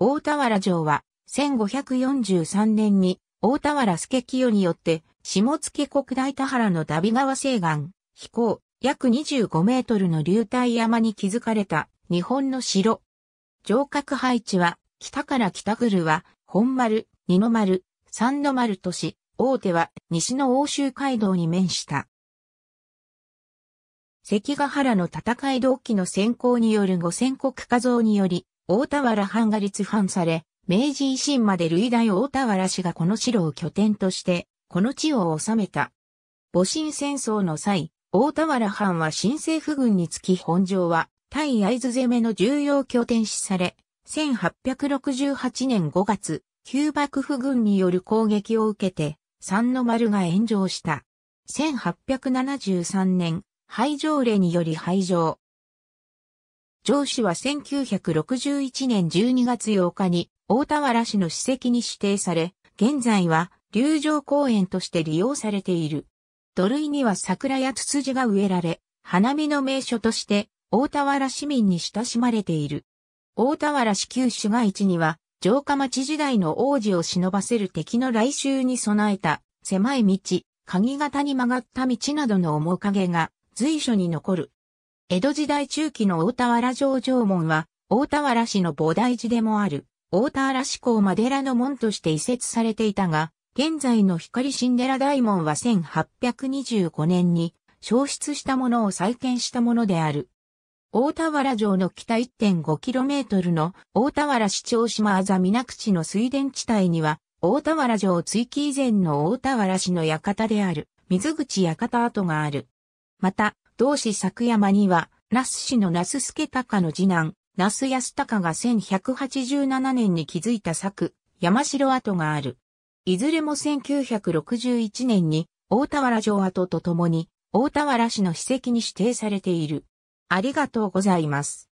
大田原城は、1543年に大田原助清によって、下野国大田原のダビ川西岸、飛行、約25メートルの流体山に築かれた日本の城。城郭配置は、北から北来るは、本丸、二の丸、三の丸都市、大手は西の欧州街道に面した。関ヶ原の戦い同期の先行による五千国化像により、大田原藩が立藩され、明治維新まで類大大田原氏がこの城を拠点として、この地を治めた。戊辰戦争の際、大田原藩は新政府軍につき本城は、対会津攻めの重要拠点視され、1868年5月、旧幕府軍による攻撃を受けて、三の丸が炎上した。1873年、廃城令により廃城。上司は1961年12月8日に大田原市の史跡に指定され、現在は流城公園として利用されている。土塁には桜やツツジが植えられ、花見の名所として大田原市民に親しまれている。大田原市旧市街地には城下町時代の王子を忍ばせる敵の来襲に備えた狭い道、鍵型に曲がった道などの面影が随所に残る江戸時代中期の大田原城城門は、大田原市の菩提寺でもある、大田原市港間寺の門として移設されていたが、現在の光神寺大門は1825年に消失したものを再建したものである。大田原城の北 1.5km の大田原市長島あざ皆口の水田地帯には、大田原城追記以前の大田原市の館である、水口館跡がある。また、同志作山には、那須市の那須助隆の次男、那須安隆が1187年に築いた作、山城跡がある。いずれも1961年に、大田原城跡と共に、大田原市の史跡に指定されている。ありがとうございます。